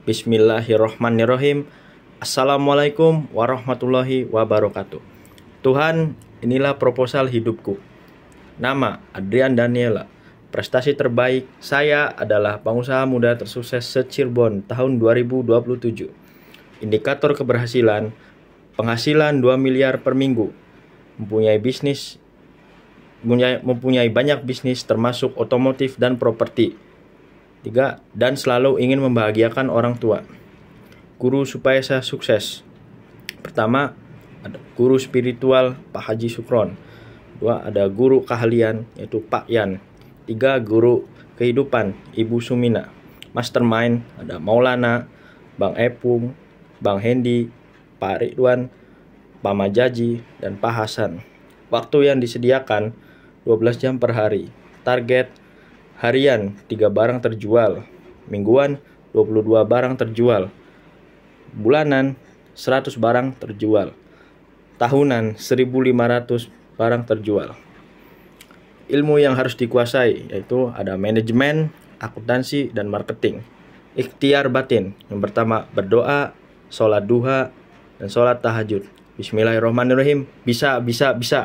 Bismillahirrohmanirrohim. Assalamualaikum warahmatullahi wabarakatuh. Tuhan, inilah proposal hidupku. Nama Adrian Daniela. Prestasi terbaik saya adalah pengusaha muda tersukses se-Cirebon tahun 2027. Indikator keberhasilan, penghasilan 2 miliar per minggu. Mempunyai bisnis mempunyai, mempunyai banyak bisnis termasuk otomotif dan properti Tiga, dan selalu ingin membahagiakan orang tua. Guru supaya saya sukses. Pertama, ada guru spiritual Pak Haji Sukron. Dua, ada guru keahlian yaitu Pak Yan. Tiga, guru kehidupan Ibu Sumina. Mastermind ada Maulana, Bang Epung, Bang hendy Pak Ridwan, Pak Majaji, dan Pak Hasan. Waktu yang disediakan 12 jam per hari. Target Harian, 3 barang terjual. Mingguan, 22 barang terjual. Bulanan, 100 barang terjual. Tahunan, 1500 barang terjual. Ilmu yang harus dikuasai yaitu ada manajemen, akuntansi, dan marketing. Ikhtiar batin, yang pertama berdoa, sholat duha, dan sholat tahajud. Bismillahirrahmanirrahim, bisa, bisa, bisa.